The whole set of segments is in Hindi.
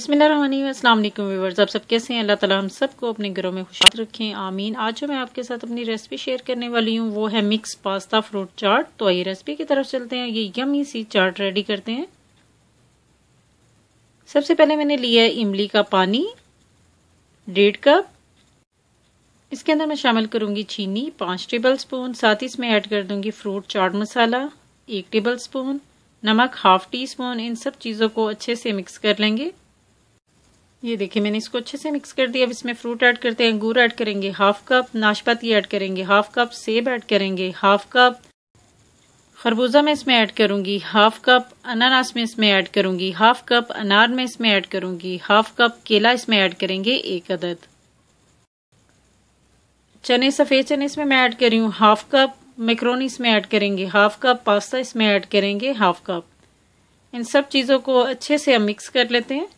अस्सलाम वालेकुम व्यूवर्स आप सब कैसे हैं अल्लाह ताला हम सबको अपने घरों में खुशहाल रखें आमीन आज जो मैं आपके साथ अपनी रेसिपी शेयर करने वाली हूँ वो है मिक्स पास्ता फ्रूट चाट तो आइए रेसिपी की तरफ चलते हैं ये यमी सी चाट रेडी करते हैं सबसे पहले मैंने लिया है इमली का पानी डेढ़ कप इसके अंदर मैं शामिल करूंगी चीनी पाँच टेबल स्पून साथ ही इसमें ऐड कर दूंगी फ्रूट चाट मसाला एक टेबल स्पून नमक हाफ टी स्पून इन सब चीज़ों को अच्छे से मिक्स कर लेंगे ये देखिए मैंने इसको अच्छे से मिक्स कर दिया अब इसमें फ्रूट ऐड करते हैं अंगूर ऐड करेंगे हाफ कप नाशपाती ऐड करेंगे हाफ कप सेब ऐड करेंगे हाफ कप खरबूजा मैं इसमें ऐड करूंगी हाफ कप अनानास में इसमें ऐड करूंगी हाफ कप अनार में इसमें ऐड करूंगी हाफ कप केला इसमें ऐड करेंगे एक अदद चने सफ़ेद चने इसमें मैं ऐड कर रही हूँ हाफ कप मैक्रोनी इसमें ऐड करेंगे हाफ कप पास्ता इसमें ऐड करेंगे हाफ कप इन सब चीज़ों को अच्छे से हम मिक्स कर लेते हैं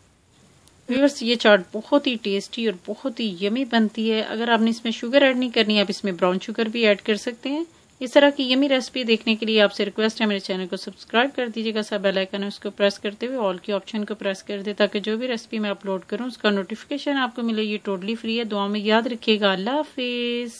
व्यूअर्स ये चाट बहुत ही टेस्टी और बहुत ही यमी बनती है अगर आपने इसमें शुगर ऐड नहीं करनी आप इसमें ब्राउन शुगर भी ऐड कर सकते हैं इस तरह की यमी रेसिपी देखने के लिए आपसे रिक्वेस्ट है मेरे चैनल को सब्सक्राइब कर दीजिएगा सब बेल आइकन है उसको प्रेस करते हुए ऑल के ऑप्शन को प्रेस कर दे ताकि जो भी रेसिपी मैं अपलोड करूँ उसका नोटिफिकेशन आपको मिले ये टोटली फ्री है दुआ में याद रखिएगा अल्लाह हाफिज़